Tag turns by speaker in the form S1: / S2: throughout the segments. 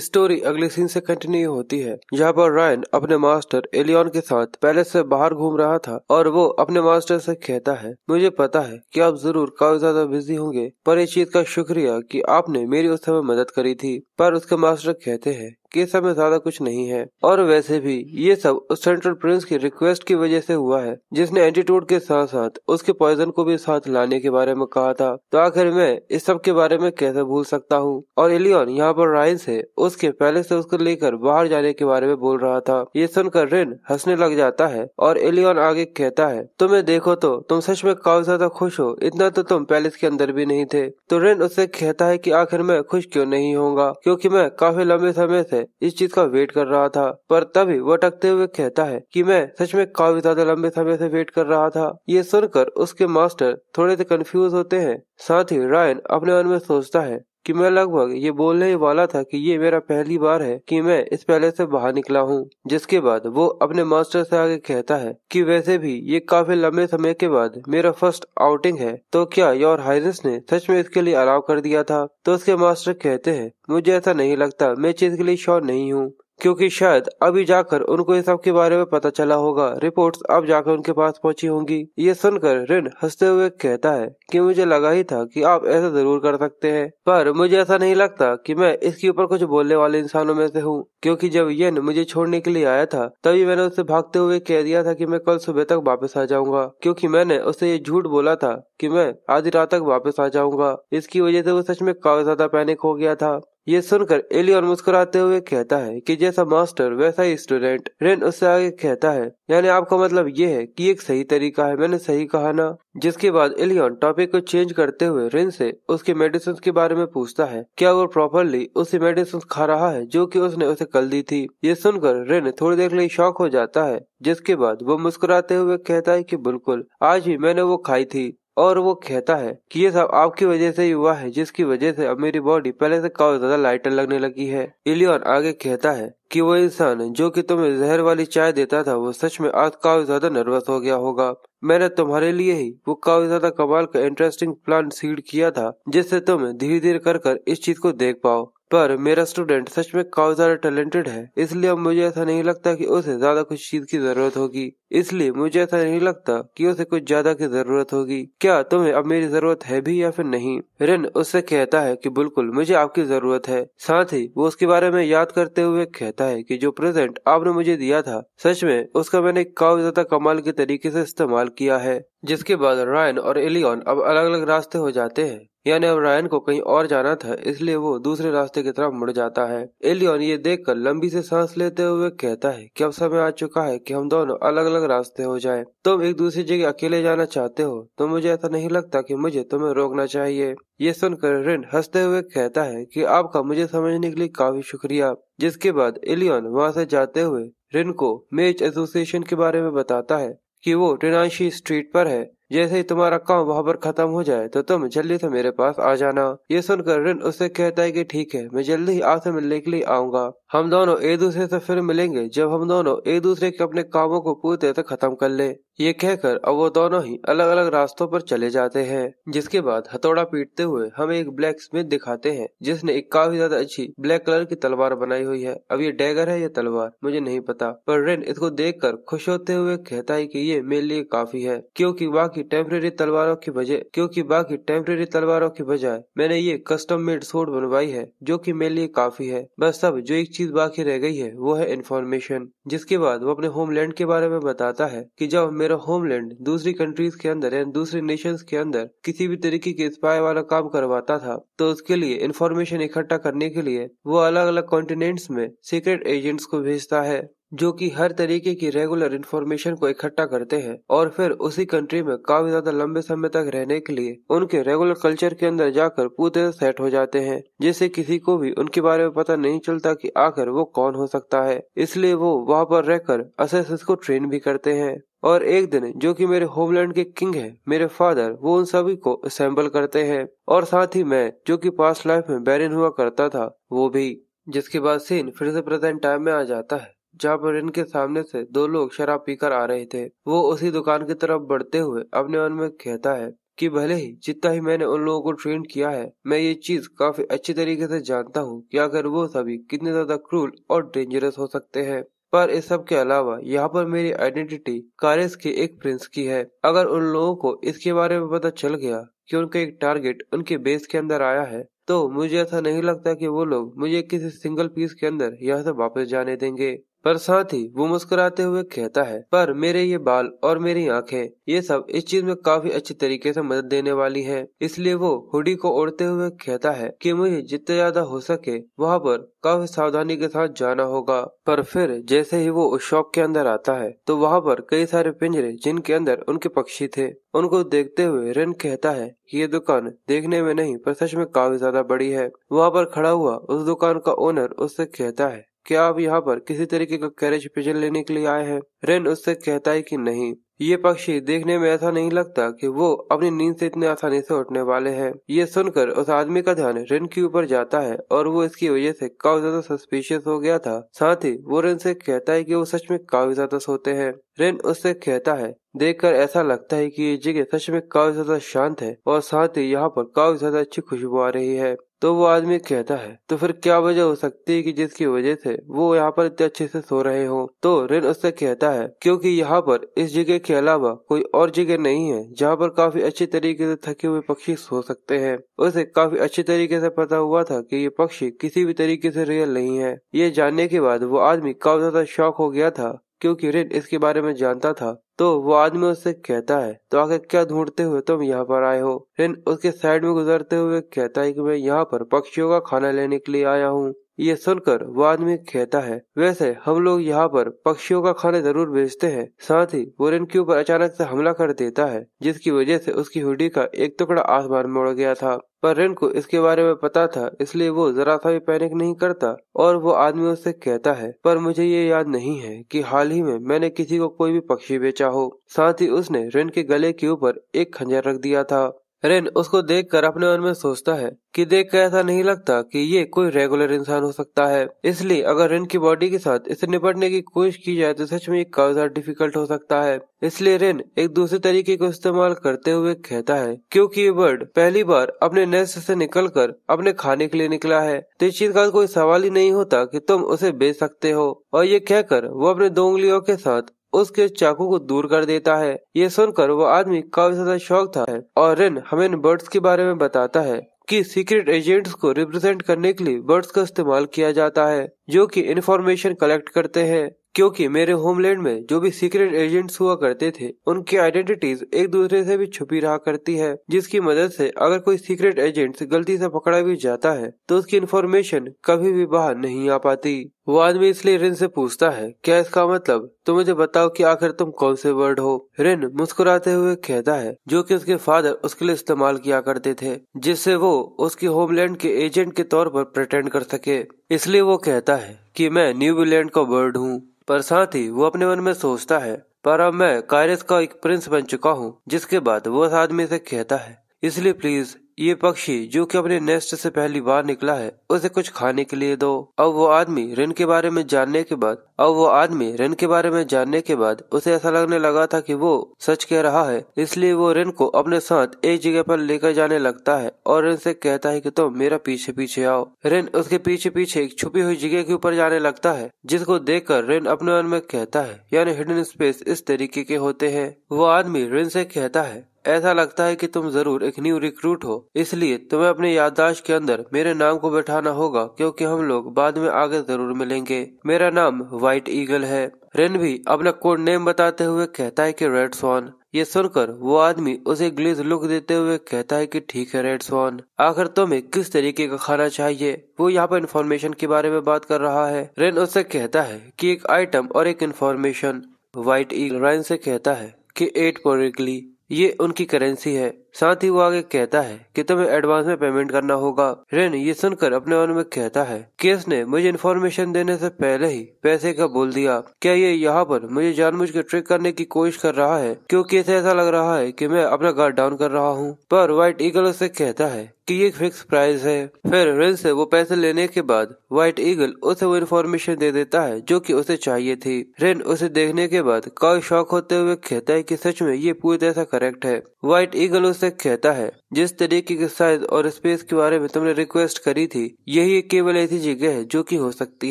S1: Story अगले scene से continue होती है जहाँ पर रायन अपने मास्टर एलियन के साथ पैलेस से बाहर घूम रहा था और वो अपने मास्टर से कहता है मुझे पता है कि आप जरूर काफी ज्यादा बिजी होंगे पर इस चीज का शुक्रिया कि आपने मेरी उस समय मदद करी थी पर उसके मास्टर कहते हैं केसा में ज्यादा कुछ नहीं है और वैसे भी ये सब उस सेंट्रल प्रिंस की रिक्वेस्ट की वजह से हुआ है जिसने एंटीट्यूड के साथ साथ उसके पॉइजन को भी साथ लाने के बारे में कहा था तो आखिर मैं इस सब के बारे में कैसे भूल सकता हूँ और एलियन यहाँ पर राइन से उसके पहले से उसको लेकर बाहर जाने के बारे में बोल रहा था ये सुनकर रिन हंसने लग जाता है और एलियन आगे कहता है तुम्हें देखो तो तुम सच में काफी ज्यादा खुश हो इतना तो तुम पैलेस के अंदर भी नहीं थे तो रेन उससे कहता है की आखिर मैं खुश क्यों नहीं होगा क्यूँकी मैं काफी लंबे समय से है इस चीज का वेट कर रहा था पर तभी वह टकते हुए कहता है कि मैं सच में काफी ज्यादा लंबे समय से वेट कर रहा था ये सुनकर उसके मास्टर थोड़े से कंफ्यूज होते हैं साथ ही रायन अपने मन में सोचता है कि मैं लगभग ये बोलने ही वाला था कि ये मेरा पहली बार है कि मैं इस पहले से बाहर निकला हूँ जिसके बाद वो अपने मास्टर से आगे कहता है कि वैसे भी ये काफी लंबे समय के बाद मेरा फर्स्ट आउटिंग है तो क्या योर हाइनेस ने सच में इसके लिए अलाव कर दिया था तो उसके मास्टर कहते हैं मुझे ऐसा नहीं लगता मैं चीज के लिए श्योर नहीं हूँ क्योंकि शायद अभी जाकर उनको इन सब के बारे में पता चला होगा रिपोर्ट्स अब जाकर उनके पास पहुंची होंगी ये सुनकर रिन हंसते हुए कहता है कि मुझे लगा ही था कि आप ऐसा जरूर कर सकते हैं पर मुझे ऐसा नहीं लगता कि मैं इसके ऊपर कुछ बोलने वाले इंसानों में से हूँ क्योंकि जब येन मुझे छोड़ने के लिए आया था तभी मैंने उसे भागते हुए कह दिया था की मैं कल सुबह तक वापस आ जाऊंगा क्यूँकी मैंने उसे ये झूठ बोला था की मैं आधी रात तक वापस आ जाऊंगा इसकी वजह से वो सच में काफी ज्यादा पैनिक हो गया था ये सुनकर एलियन मुस्कुराते हुए कहता है कि जैसा मास्टर वैसा ही स्टूडेंट रेन उससे आगे कहता है यानी आपका मतलब ये है कि एक सही तरीका है मैंने सही कहा ना जिसके बाद एलियन टॉपिक को चेंज करते हुए रेन से उसके मेडिसिन के बारे में पूछता है क्या वो प्रॉपरली उसे मेडिसिन खा रहा है जो कि उसने उसे कल दी थी ये सुनकर रेन थोड़ी देर के लिए शौक हो जाता है जिसके बाद वो मुस्कुराते हुए कहता है कि बिल्कुल आज ही मैंने वो खाई थी और वो कहता है कि ये सब आपकी वजह से ही हुआ है जिसकी वजह से अब मेरी बॉडी पहले से काफी ज्यादा लाइटर लगने लगी है इलियन आगे कहता है कि वो इंसान जो कि तुम्हें जहर वाली चाय देता था वो सच में आज काफी ज्यादा नर्वस हो गया होगा मैंने तुम्हारे लिए ही वो काफी ज्यादा कमाल का इंटरेस्टिंग प्लान सीड किया था जिससे तुम धीरे धीरे कर कर इस चीज को देख पाओ पर मेरा स्टूडेंट सच में काफी ज्यादा टैलेंटेड है इसलिए अब मुझे ऐसा नहीं लगता कि उसे ज्यादा कुछ चीज की जरूरत होगी इसलिए मुझे ऐसा नहीं लगता कि उसे कुछ ज्यादा की जरूरत होगी क्या तुम्हें अब मेरी जरूरत है भी या फिर नहीं रिन उससे कहता है कि बिल्कुल मुझे आपकी जरूरत है साथ ही वो उसके बारे में याद करते हुए कहता है कि जो प्रेजेंट आपने मुझे दिया था सच में उसका मैंने काफी ज्यादा कमाल के तरीके से इस्तेमाल किया है जिसके बाद रायन और एलियन अब अलग अलग रास्ते हो जाते हैं यानी अब रायन को कहीं और जाना था इसलिए वो दूसरे रास्ते की तरफ मुड़ जाता है एलियन ये देखकर लंबी से सांस लेते हुए कहता है कि अब समय आ चुका है कि हम दोनों अलग अलग रास्ते हो जाएं। तुम एक दूसरी जगह अकेले जाना चाहते हो तो मुझे ऐसा नहीं लगता कि मुझे तुम्हें रोकना चाहिए ये सुनकर रिन हंसते हुए कहता है कि आपका मुझे समझने के लिए काफी शुक्रिया जिसके बाद एलियन वहाँ से जाते हुए रिन को मेज एसोसिएशन के बारे में बताता है कि वो टिनाशी स्ट्रीट पर है जैसे ही तुम्हारा काम वहाँ पर खत्म हो जाए तो तुम जल्दी से मेरे पास आ जाना ये सुनकर रिन उससे कहता है कि ठीक है मैं जल्दी ही आपसे मिलने के लिए आऊंगा हम दोनों एक दूसरे से फिर मिलेंगे जब हम दोनों एक दूसरे के अपने कामों को पूरी तरह से खत्म कर ले ये कहकर अब वो दोनों ही अलग अलग रास्तों पर चले जाते हैं जिसके बाद हथौड़ा पीटते हुए हमें एक ब्लैक स्मिथ दिखाते हैं जिसने एक काफी ज्यादा अच्छी ब्लैक कलर की तलवार बनाई हुई है अब ये डैगर है या तलवार मुझे नहीं पता पर रेन इसको देख कर खुश होते हुए कहता है की ये मेरे लिए काफी है क्यूँकी बाकी टेम्परेरी तलवारों की वजह क्यूँकी बाकी टेम्परेरी तलवारों की बजाय मैंने ये कस्टम मेड सूट बनवाई है जो की मेरे लिए काफी है बस अब जो एक चीज बाकी रह गई है वो है इन्फॉर्मेशन जिसके बाद वो अपने होमलैंड के बारे में बताता है की जब मेरा होमलैंड दूसरी कंट्रीज के अंदर या दूसरे नेशंस के अंदर किसी भी तरीके के स्पाई वाला काम करवाता था तो उसके लिए इन्फॉर्मेशन इकट्ठा करने के लिए वो अलग अलग कॉन्टिनेंट्स में सीक्रेट एजेंट्स को भेजता है जो कि हर तरीके की रेगुलर इन्फॉर्मेशन को इकट्ठा करते हैं और फिर उसी कंट्री में काफी ज्यादा लंबे समय तक रहने के लिए उनके रेगुलर कल्चर के अंदर जाकर पूरे सेट हो जाते हैं जिससे किसी को भी उनके बारे में पता नहीं चलता कि आखिर वो कौन हो सकता है इसलिए वो वहाँ पर रहकर असेस को ट्रेन भी करते हैं और एक दिन जो कि मेरे होमलैंड के किंग हैं मेरे फादर वो उन सभी को असेंबल करते हैं और साथ ही मैं जो कि पास्ट लाइफ में बैरिन हुआ करता था वो भी जिसके बाद सीन फिर से प्रेजेंट टाइम में आ जाता है जहाँ पर इनके सामने से दो लोग शराब पीकर आ रहे थे वो उसी दुकान की तरफ बढ़ते हुए अपने मन में कहता है कि भले ही जितना ही मैंने उन लोगों को ट्रेन किया है मैं ये चीज काफी अच्छी तरीके से जानता हूँ कि आखिर वो सभी कितने ज्यादा क्रूल और डेंजरस हो सकते हैं पर इस सब के अलावा यहाँ पर मेरी आइडेंटिटी कारेस के एक प्रिंस की है अगर उन लोगों को इसके बारे में पता चल गया कि उनका एक टारगेट उनके बेस के अंदर आया है तो मुझे ऐसा नहीं लगता कि वो लोग मुझे किसी सिंगल पीस के अंदर यहाँ से वापस जाने देंगे पर साथ ही वो मुस्कुराते हुए कहता है पर मेरे ये बाल और मेरी आंखें ये सब इस चीज में काफी अच्छी तरीके से मदद देने वाली हैं इसलिए वो हुडी को ओढ़ते हुए कहता है कि मुझे जितना ज्यादा हो सके वहाँ पर काफी सावधानी के साथ जाना होगा पर फिर जैसे ही वो उस शॉप के अंदर आता है तो वहाँ पर कई सारे पिंजरे जिनके अंदर उनके पक्षी थे उनको देखते हुए रेन कहता है कि ये दुकान देखने में नहीं पर सच में काफी ज्यादा बड़ी है वहाँ पर खड़ा हुआ उस दुकान का ओनर उससे कहता है क्या आप यहाँ पर किसी तरीके का कैरेज पिजन लेने के लिए आए हैं रेन उससे कहता है कि नहीं ये पक्षी देखने में ऐसा नहीं लगता कि वो अपनी नींद से इतने आसानी से उठने वाले हैं। ये सुनकर उस आदमी का ध्यान रेन के ऊपर जाता है और वो इसकी वजह से काफी ज्यादा सस्पिशियस हो गया था साथ ही वो रेन से कहता है कि वो सच में काफी ज्यादा सोते हैं रेन उससे कहता है देखकर ऐसा लगता है कि ये जगह सच में काफी ज्यादा शांत है और साथ ही यहाँ पर काफी ज्यादा अच्छी खुशबू आ रही है तो वो आदमी कहता है तो फिर क्या वजह हो सकती है कि जिसकी वजह से वो यहाँ पर इतने अच्छे से सो रहे हो तो रिन उससे कहता है क्योंकि यहाँ पर इस जगह के अलावा कोई और जगह नहीं है जहाँ पर काफी अच्छे तरीके से थके हुए पक्षी सो सकते हैं उसे काफी अच्छे तरीके से पता हुआ था कि ये पक्षी किसी भी तरीके से रियल नहीं है ये जानने के बाद वो आदमी काफी ज्यादा शौक हो गया था क्योंकि रेन इसके बारे में जानता था तो वो आदमी उससे कहता है तो आखिर क्या ढूंढते हुए तुम यहाँ पर आए हो रेन उसके साइड में गुजरते हुए कहता है कि मैं यहाँ पर पक्षियों का खाना लेने के लिए आया हूँ ये सुनकर वो आदमी कहता है वैसे हम लोग यहाँ पर पक्षियों का खाना जरूर बेचते हैं साथ ही वो इनके के ऊपर अचानक से हमला कर देता है जिसकी वजह से उसकी हुडी का एक टुकड़ा आसमान में उड़ गया था पर रेन को इसके बारे में पता था इसलिए वो जरा सा भी पैनिक नहीं करता और वो आदमी उससे कहता है पर मुझे ये याद नहीं है कि हाल ही में मैंने किसी को कोई भी पक्षी बेचा हो साथ ही उसने रेन के गले के ऊपर एक खंजर रख दिया था रेन उसको देखकर अपने मन में सोचता है कि देखकर ऐसा नहीं लगता कि ये कोई रेगुलर इंसान हो सकता है इसलिए अगर रेन की बॉडी के साथ इसे निपटने की कोशिश की जाए तो सच में एक काफी डिफिकल्ट हो सकता है इसलिए रेन एक दूसरे तरीके को इस्तेमाल करते हुए कहता है क्योंकि ये बर्ड पहली बार अपने नेस्ट से निकलकर अपने खाने के लिए निकला है तो इस चीज का कोई सवाल ही नहीं होता कि तुम उसे बेच सकते हो और ये कहकर वो अपने दो उंगलियों के साथ उसके चाकू को दूर कर देता है ये सुनकर वो आदमी काफी ज्यादा शौक था और रेन हमें बर्ड्स के बारे में बताता है कि सीक्रेट एजेंट्स को रिप्रेजेंट करने के लिए बर्ड्स का इस्तेमाल किया जाता है जो कि इन्फॉर्मेशन कलेक्ट करते हैं क्योंकि मेरे होमलैंड में जो भी सीक्रेट एजेंट्स हुआ करते थे उनकी आइडेंटिटीज एक दूसरे से भी छुपी रहा करती है जिसकी मदद से अगर कोई सीक्रेट एजेंट गलती से पकड़ा भी जाता है तो उसकी इन्फॉर्मेशन कभी भी बाहर नहीं आ पाती वो आदमी इसलिए रिन से पूछता है क्या इसका मतलब तुम मुझे बताओ कि आखिर तुम कौन से वर्ड हो रिन मुस्कुराते हुए कहता है जो कि उसके फादर उसके लिए इस्तेमाल किया करते थे जिससे वो उसकी होमलैंड के एजेंट के तौर पर प्रटेंड कर सके इसलिए वो कहता है कि मैं न्यूजीलैंड का वर्ड हूँ पर साथ ही वो अपने मन में सोचता है पर अब मैं कायरस का एक प्रिंस बन चुका हूँ जिसके बाद वो उस आदमी से कहता है इसलिए प्लीज ये पक्षी जो कि अपने नेस्ट से पहली बार निकला है उसे कुछ खाने के लिए दो अब वो आदमी ऋण के बारे में जानने के बाद अब वो आदमी ऋण के बारे में जानने के बाद उसे ऐसा लगने लगा था कि वो सच कह रहा है इसलिए वो ऋण को अपने साथ एक जगह पर लेकर जाने लगता है और ऋण से कहता है कि तुम तो मेरा पीछे पीछे आओ ऋण उसके पीछे पीछे एक छुपी हुई जगह के ऊपर जाने लगता है जिसको देख कर ऋण अपने मन में कहता है यानी हिडन स्पेस इस तरीके के होते हैं वो आदमी ऋण से कहता है ऐसा लगता है कि तुम जरूर एक न्यू रिक्रूट हो इसलिए तुम्हें अपने याददाश्त के अंदर मेरे नाम को बैठाना होगा क्योंकि हम लोग बाद में आगे जरूर मिलेंगे मेरा नाम व्हाइट ईगल है रेन भी अपना कोड नेम बताते हुए कहता है कि रेड स्वान ये सुनकर वो आदमी उसे ग्लिज लुक देते हुए कहता है कि ठीक है रेड स्वान आखिर तुम्हें किस तरीके का खाना चाहिए वो यहाँ पर इन्फॉर्मेशन के बारे में बात कर रहा है रेन उससे कहता है की एक आइटम और एक इन्फॉर्मेशन व्हाइट ईगल रेन से कहता है कि एट पोरिकली ये उनकी करेंसी है साथ ही वो आगे कहता है कि तुम्हें एडवांस में पेमेंट करना होगा रेन ये सुनकर अपने मन में कहता है केस ने मुझे इन्फॉर्मेशन देने से पहले ही पैसे का बोल दिया क्या ये यहाँ पर मुझे जानबूझ के ट्रिक करने की कोशिश कर रहा है क्योंकि इसे ऐसा लग रहा है कि मैं अपना गार्ड डाउन कर रहा हूँ पर व्हाइट ईगल उसे कहता है कि ये फिक्स प्राइस है फिर रेन से वो पैसे लेने के बाद व्हाइट ईगल उसे वो इन्फॉर्मेशन दे देता है जो कि उसे चाहिए थी रेन उसे देखने के बाद काफी शौक होते हुए कहता है कि सच में ये पूरी तरह करेक्ट है व्हाइट ईगल उस पुस्तक कहता है जिस तरीके के साइज और स्पेस के बारे में तुमने रिक्वेस्ट करी थी यही केवल ऐसी जगह है जो कि हो सकती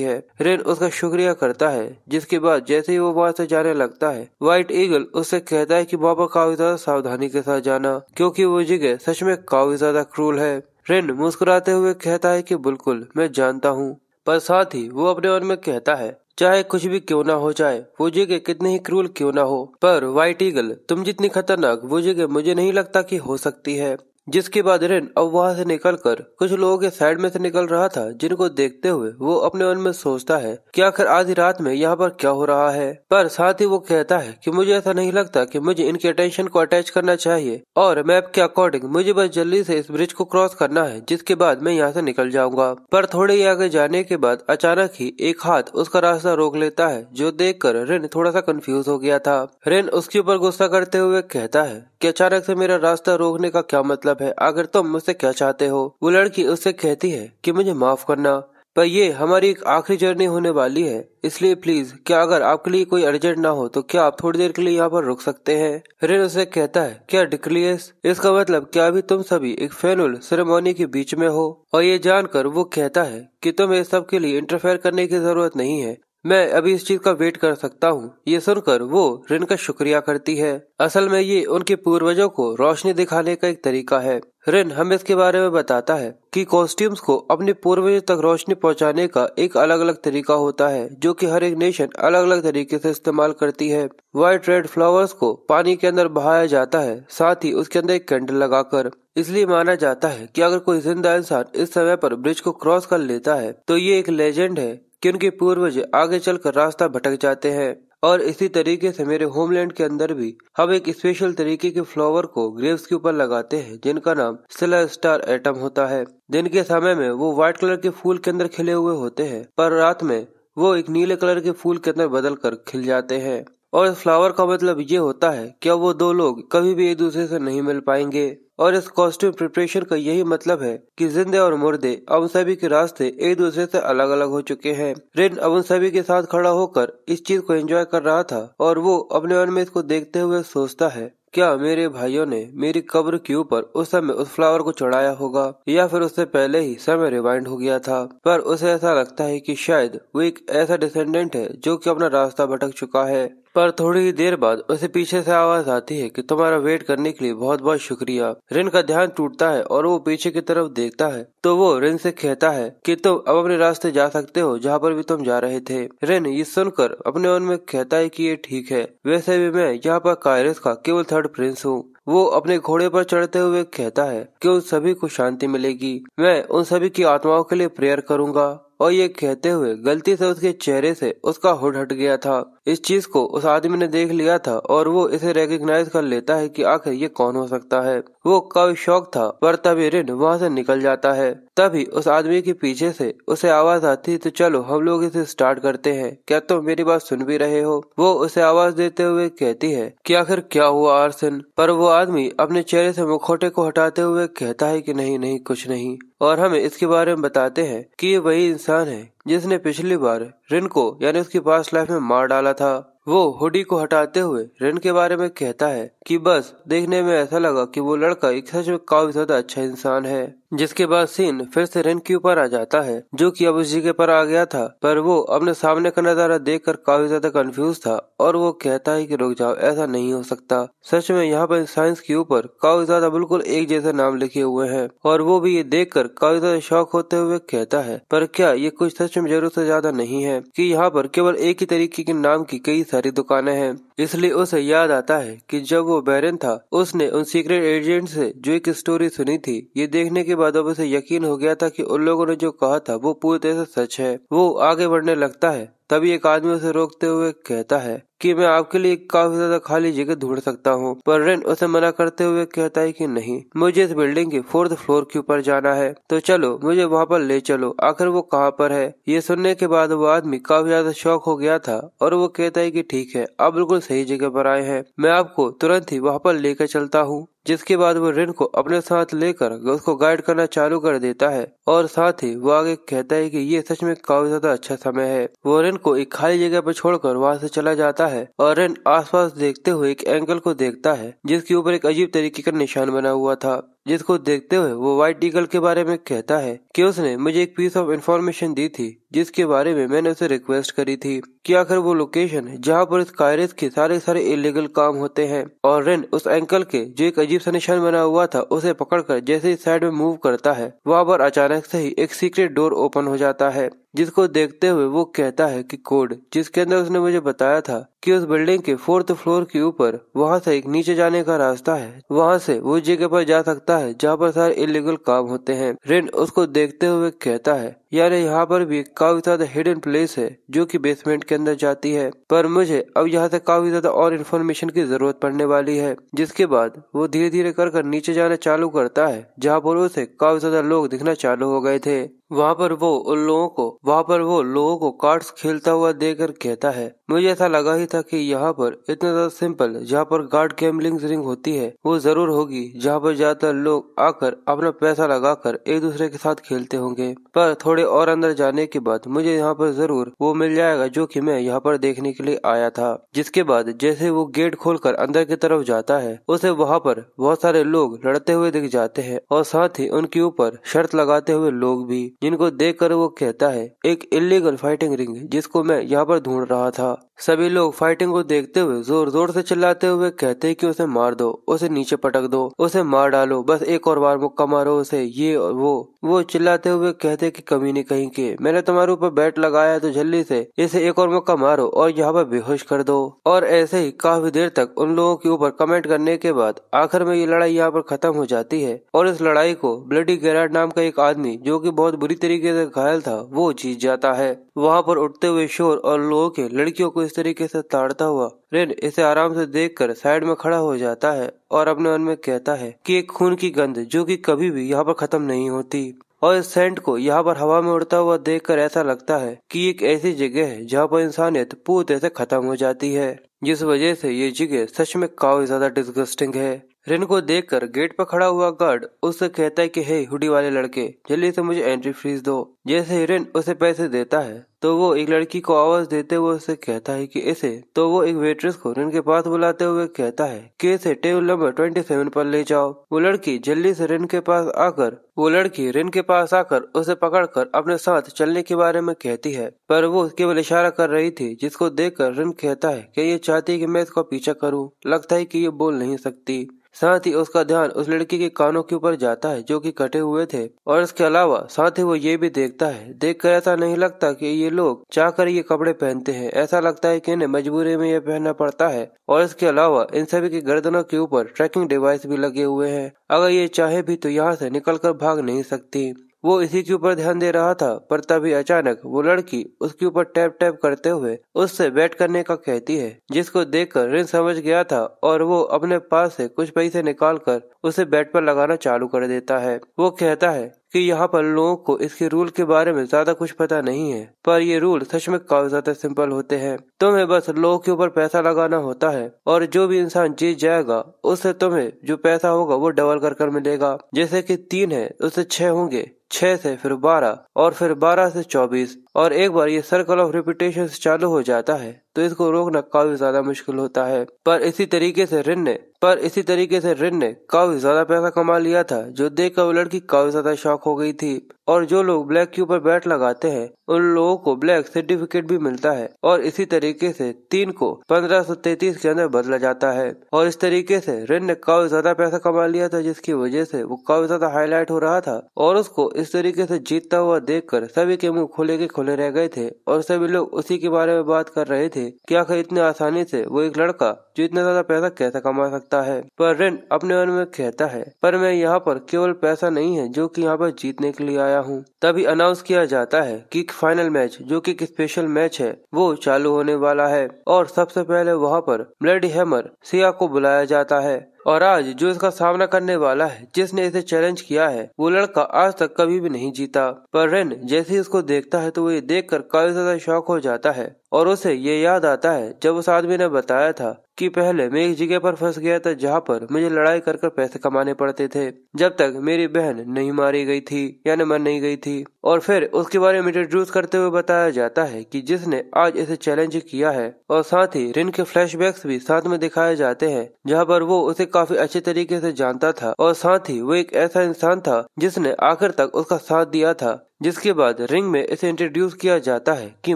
S1: है रेन उसका शुक्रिया करता है जिसके बाद जैसे ही वो वहाँ से जाने लगता है व्हाइट ईगल उससे कहता है कि बाबा काफी ज्यादा सावधानी के साथ जाना क्योंकि वो जगह सच में काफी ज्यादा क्रूल है रेन मुस्कुराते हुए कहता है कि बिल्कुल मैं जानता हूँ पर साथ ही वो अपने मन में कहता है चाहे कुछ भी क्यों ना हो जाए वो जगह कितनी ही क्रूल क्यों ना हो पर व्हाइट ईगल तुम जितनी खतरनाक वो जगह मुझे नहीं लगता कि हो सकती है जिसके बाद रेन अब वहां से निकलकर कुछ लोगों के साइड में से निकल रहा था जिनको देखते हुए वो अपने मन में सोचता है कि आखिर आधी रात में यहाँ पर क्या हो रहा है पर साथ ही वो कहता है कि मुझे ऐसा नहीं लगता कि मुझे इनके अटेंशन को अटैच करना चाहिए और मैप के अकॉर्डिंग मुझे बस जल्दी से इस ब्रिज को क्रॉस करना है जिसके बाद मैं यहाँ से निकल जाऊंगा पर थोड़े ही आगे जाने के बाद अचानक ही एक हाथ उसका रास्ता रोक लेता है जो देख कर रेन थोड़ा सा कंफ्यूज हो गया था रेन उसके ऊपर गुस्सा करते हुए कहता है कि अचानक से मेरा रास्ता रोकने का क्या मतलब है अगर तुम तो मुझसे क्या चाहते हो वो लड़की उससे कहती है कि मुझे माफ करना पर ये हमारी एक आखिरी जर्नी होने वाली है इसलिए प्लीज क्या अगर आपके लिए कोई अर्जेंट ना हो तो क्या आप थोड़ी देर के लिए यहाँ पर रुक सकते हैं रेन उसे कहता है क्या डिक्लियस इसका मतलब क्या अभी तुम सभी एक फेनुल सेरेमोनी के बीच में हो और ये जानकर वो कहता है कि तुम्हें सबके सब के लिए इंटरफेयर करने की जरूरत नहीं है मैं अभी इस चीज का वेट कर सकता हूँ ये सुनकर वो ऋण का शुक्रिया करती है असल में ये उनके पूर्वजों को रोशनी दिखाने का एक तरीका है रिन हमें इसके बारे में बताता है कि कॉस्ट्यूम्स को अपने पूर्वजों तक रोशनी पहुँचाने का एक अलग अलग तरीका होता है जो कि हर एक नेशन अलग अलग तरीके से इस्तेमाल करती है व्हाइट रेड फ्लावर्स को पानी के अंदर बहाया जाता है साथ ही उसके अंदर एक कैंडल लगाकर इसलिए माना जाता है कि अगर कोई जिंदा इंसान इस समय पर ब्रिज को क्रॉस कर लेता है तो ये एक लेजेंड है कि उनके पूर्वज आगे चलकर रास्ता भटक जाते हैं और इसी तरीके से मेरे होमलैंड के अंदर भी हम एक स्पेशल तरीके के फ्लावर को ग्रेव्स के ऊपर लगाते हैं जिनका नाम सिला स्टार एटम होता है दिन के समय में वो व्हाइट कलर के फूल के अंदर खिले हुए होते हैं पर रात में वो एक नीले कलर के फूल के अंदर बदल कर खिल जाते हैं और इस फ्लावर का मतलब ये होता है कि अब वो दो लोग कभी भी एक दूसरे से नहीं मिल पाएंगे और इस कॉस्ट्यूम प्रिपरेशन का यही मतलब है कि जिंदे और मुर्दे अब सभी के रास्ते एक दूसरे से अलग अलग हो चुके हैं रिन अब उन सभी के साथ खड़ा होकर इस चीज को एंजॉय कर रहा था और वो अपने मन में इसको देखते हुए सोचता है क्या मेरे भाइयों ने मेरी कब्र के ऊपर उस समय उस फ्लावर को चढ़ाया होगा या फिर उससे पहले ही समय रिवाइंड हो गया था पर उसे ऐसा लगता है कि शायद वो एक ऐसा डिसेंडेंट है जो कि अपना रास्ता भटक चुका है पर थोड़ी ही देर बाद उसे पीछे से आवाज आती है कि तुम्हारा वेट करने के लिए बहुत बहुत शुक्रिया रिन का ध्यान टूटता है और वो पीछे की तरफ देखता है तो वो रिन से कहता है कि तुम अब अपने रास्ते जा सकते हो जहाँ पर भी तुम जा रहे थे रिन ये सुनकर अपने मन में कहता है कि ये ठीक है वैसे भी मैं यहाँ पर कायरस का केवल थर्ड प्रिंस हूँ वो अपने घोड़े पर चढ़ते हुए कहता है कि उन सभी को शांति मिलेगी मैं उन सभी की आत्माओं के लिए प्रेयर करूंगा और ये कहते हुए गलती से उसके चेहरे से उसका हुड हट गया था इस चीज को उस आदमी ने देख लिया था और वो इसे रिकग्नाइज कर लेता है कि आखिर ये कौन हो सकता है वो कब शौक था पर तभी रिन वहाँ से निकल जाता है तभी उस आदमी के पीछे से उसे आवाज आती तो चलो हम लोग इसे स्टार्ट करते हैं क्या तुम तो मेरी बात सुन भी रहे हो वो उसे आवाज देते हुए कहती है कि आखिर क्या हुआ आर्सन पर वो आदमी अपने चेहरे से मुखोटे को हटाते हुए कहता है कि नहीं नहीं कुछ नहीं और हमें इसके बारे में बताते हैं कि ये वही इंसान है जिसने पिछली बार रिन को यानी उसकी पास्ट लाइफ में मार डाला था वो हुडी को हटाते हुए रेन के बारे में कहता है कि बस देखने में ऐसा लगा कि वो लड़का एक सच में काफी ज्यादा अच्छा इंसान है जिसके बाद सीन फिर से रेन के ऊपर आ जाता है जो कि अब उस जगह पर आ गया था पर वो अपने सामने का नजारा देखकर काफी ज्यादा कंफ्यूज था और वो कहता है कि रुक जाओ ऐसा नहीं हो सकता सच में यहाँ पर साइंस के ऊपर काफी ज्यादा बिल्कुल एक जैसे नाम लिखे हुए है और वो भी ये देख कर काफी ज्यादा शौक होते हुए कहता है पर क्या ये कुछ सच में जरूरत से ज्यादा नहीं है की यहाँ पर केवल एक ही तरीके के नाम की कई सारी दुकानें हैं इसलिए उसे याद आता है कि जब वो बैरन था उसने उन सीक्रेट एजेंट से जो एक स्टोरी सुनी थी ये देखने के बाद अब उसे यकीन हो गया था कि उन लोगों ने जो कहा था वो पूरी तरह से सच है वो आगे बढ़ने लगता है तभी एक आदमी उसे रोकते हुए कहता है कि मैं आपके लिए काफी ज्यादा खाली जगह ढूंढ सकता हूँ पर रेन उसे मना करते हुए कहता है कि नहीं मुझे इस बिल्डिंग के फोर्थ फ्लोर के ऊपर जाना है तो चलो मुझे वहाँ पर ले चलो आखिर वो कहाँ पर है ये सुनने के बाद वो आदमी काफी ज्यादा शौक हो गया था और वो कहता है की ठीक है आप बिल्कुल सही जगह पर आए हैं मैं आपको तुरंत ही वहाँ पर लेकर चलता हूँ जिसके बाद वो रिन को अपने साथ लेकर उसको गाइड करना चालू कर देता है और साथ ही वो आगे कहता है कि ये सच में काफी ज्यादा अच्छा समय है वो रिन को एक खाली जगह पर छोड़कर वहाँ से चला जाता है और रिन आसपास देखते हुए एक एंगल को देखता है जिसके ऊपर एक अजीब तरीके का निशान बना हुआ था जिसको देखते हुए वो व्हाइट ईगल के बारे में कहता है कि उसने मुझे एक पीस ऑफ इन्फॉर्मेशन दी थी जिसके बारे में मैंने उसे रिक्वेस्ट करी थी कि आखिर वो लोकेशन है जहाँ पर इस कायरस के सारे सारे इलीगल काम होते हैं और रेन उस एंकल के जो एक अजीब सा निशान बना हुआ था उसे पकड़कर जैसे ही साइड में मूव करता है वहाँ पर अचानक से ही एक सीक्रेट डोर ओपन हो जाता है जिसको देखते हुए वो कहता है कि कोड जिसके अंदर उसने मुझे बताया था कि उस बिल्डिंग के फोर्थ फ्लोर के ऊपर वहाँ से एक नीचे जाने का रास्ता है वहाँ से वो जगह पर जा सकता है जहाँ पर सारे इलीगल काम होते हैं रेन उसको देखते हुए कहता है यानी यहाँ पर भी काफी ज्यादा हिडन प्लेस है जो कि बेसमेंट के अंदर जाती है पर मुझे अब यहाँ से काफी ज्यादा और इन्फॉर्मेशन की जरूरत पड़ने वाली है जिसके बाद वो धीरे धीरे कर कर नीचे जाना चालू करता है जहाँ पर उसे काफी ज्यादा लोग दिखना चालू हो गए थे वहाँ पर वो उन लोगों को वहाँ पर वो लोगों को कार्ड्स खेलता हुआ देकर कहता है मुझे ऐसा लगा ही था कि यहाँ पर इतना ज्यादा सिंपल जहाँ पर गार्ड गैम्बलिंग रिंग होती है वो जरूर होगी जहाँ पर ज्यादातर लोग आकर अपना पैसा लगाकर एक दूसरे के साथ खेलते होंगे पर थोड़े और अंदर जाने के बाद मुझे यहाँ पर जरूर वो मिल जाएगा जो की मैं यहाँ पर देखने के लिए आया था जिसके बाद जैसे वो गेट खोलकर अंदर की तरफ जाता है उसे वहाँ पर बहुत सारे लोग लड़ते हुए दिख जाते हैं और साथ ही उनके ऊपर शर्त लगाते हुए लोग भी जिनको देख वो कहता है एक इलीगल फाइटिंग रिंग जिसको मैं यहाँ पर ढूंढ रहा था about सभी लोग फाइटिंग को देखते हुए जोर जोर से चिल्लाते हुए कहते हैं कि उसे मार दो उसे नीचे पटक दो उसे मार डालो बस एक और बार मुक्का मारो उसे ये और वो वो चिल्लाते हुए कहते कि कमी नहीं कहीं के मैंने तुम्हारे ऊपर बैट लगाया तो जल्दी से इसे एक और मुक्का मारो और यहाँ पर बेहोश कर दो और ऐसे ही काफी देर तक उन लोगों के ऊपर कमेंट करने के बाद आखिर में ये लड़ाई यहाँ पर खत्म हो जाती है और इस लड़ाई को ब्लडी गैराड नाम का एक आदमी जो की बहुत बुरी तरीके से घायल था वो जीत जाता है वहाँ पर उठते हुए शोर और लोगों के लड़कियों को इस तरीके से ताड़ता हुआ रेन इसे आराम से देखकर साइड में खड़ा हो जाता है और अपने मन में कहता है कि एक खून की गंध जो कि कभी भी यहाँ पर खत्म नहीं होती और इस सेंट को यहाँ पर हवा में उड़ता हुआ देखकर ऐसा लगता है कि एक ऐसी जगह है जहाँ पर इंसानियत पूरी तरह से खत्म हो जाती है जिस वजह से ये जगह सच में काफी ज्यादा डिस्गस्टिंग है रेन को देखकर गेट पर खड़ा हुआ गार्ड उससे कहता है कि हे हुडी वाले लड़के जल्दी से मुझे एंट्री फीस दो जैसे हिरन उसे पैसे देता है तो वो एक लड़की को आवाज देते हुए उसे कहता है कि इसे तो वो एक वेट्रेस को रिन के पास बुलाते हुए कहता है कि इसे टेबल नंबर ट्वेंटी सेवन पर ले जाओ वो लड़की जल्दी से रिन के पास आकर वो लड़की रिन के पास आकर उसे पकड़कर अपने साथ चलने के बारे में कहती है पर वो केवल इशारा कर रही थी जिसको कर रिन कहता है की ये चाहती है की मैं इसका पीछा करूँ लगता है की ये बोल नहीं सकती साथ ही उसका ध्यान उस लड़की के कानों के ऊपर जाता है जो कि कटे हुए थे और इसके अलावा साथ ही वो ये भी देख देखता है देखकर ऐसा नहीं लगता कि ये लोग चाहकर ये कपड़े पहनते हैं ऐसा लगता है कि इन्हें मजबूरी में यह पहनना पड़ता है और इसके अलावा इन सभी की गर्दनों के ऊपर ट्रैकिंग डिवाइस भी लगे हुए हैं अगर ये चाहे भी तो यहाँ से निकलकर भाग नहीं सकती वो इसी के ऊपर ध्यान दे रहा था पर तभी अचानक वो लड़की उसके ऊपर टैप टैप करते हुए उससे बैट करने का कहती है जिसको देखकर रिन समझ गया था और वो अपने पास से कुछ पैसे निकालकर उसे बैट पर लगाना चालू कर देता है वो कहता है कि यहाँ पर लोगों को इसके रूल के बारे में ज्यादा कुछ पता नहीं है पर ये रूल सच में काफी ज्यादा सिंपल होते हैं तुम्हें बस लोगों के ऊपर पैसा लगाना होता है और जो भी इंसान जीत जाएगा उससे तुम्हें जो पैसा होगा वो डबल कर कर मिलेगा जैसे कि तीन है उससे छह होंगे छह से फिर बारह और फिर बारह से चौबीस और एक बार ये सर्कल ऑफ रिपीटेशन चालू हो जाता है तो इसको रोकना काफी ज्यादा मुश्किल होता है पर इसी तरीके से रिन ने पर इसी तरीके से रिन ने काफी ज्यादा पैसा कमा लिया था जो देख कर वो लड़की काफी ज्यादा शौक हो गई थी और जो लोग ब्लैक के ऊपर बैट लगाते हैं उन लोगों को ब्लैक सर्टिफिकेट भी मिलता है और इसी तरीके से तीन को पंद्रह सौ तैतीस के अंदर बदला जाता है और इस तरीके से रिन ने काफी ज्यादा पैसा कमा लिया था जिसकी वजह से वो काफी ज्यादा हाईलाइट हो रहा था और उसको इस तरीके से जीतता हुआ देख कर सभी के मुँह खोले के खुले रह गए थे और सभी लोग उसी के बारे में बात कर रहे थे कि आखिर इतने आसानी से वो एक लड़का जो इतना ज्यादा पैसा कैसे कमा सकता है पर रेन अपने मन में कहता है पर मैं यहाँ पर केवल पैसा नहीं है जो कि यहाँ पर जीतने के लिए आया हूँ तभी अनाउंस किया जाता है कि फाइनल मैच जो कि एक स्पेशल मैच है वो चालू होने वाला है और सबसे पहले वहाँ पर ब्लडी हैमर सिया को बुलाया जाता है और आज जो इसका सामना करने वाला है जिसने इसे चैलेंज किया है वो लड़का आज तक कभी भी नहीं जीता पर रेन जैसे ही इसको देखता है तो वो ये देख कर काफी ज्यादा शौक हो जाता है और उसे ये याद आता है जब उस आदमी ने बताया था कि पहले मैं एक जगह पर फंस गया था जहाँ पर मुझे लड़ाई कर कर पैसे कमाने पड़ते थे जब तक मेरी बहन नहीं मारी गई थी यानी मर नहीं गई थी और फिर उसके बारे में इंट्रोड्यूस करते हुए बताया जाता है कि जिसने आज इसे चैलेंज किया है और साथ ही रिन के फ्लैश भी साथ में दिखाए जाते हैं जहाँ पर वो उसे काफी अच्छे तरीके से जानता था और साथ ही वो एक ऐसा इंसान था जिसने आखिर तक उसका साथ दिया था जिसके बाद रिंग में इसे इंट्रोड्यूस किया जाता है कि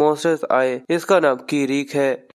S1: मॉन्स्टर्स आए इसका नाम कीरिक है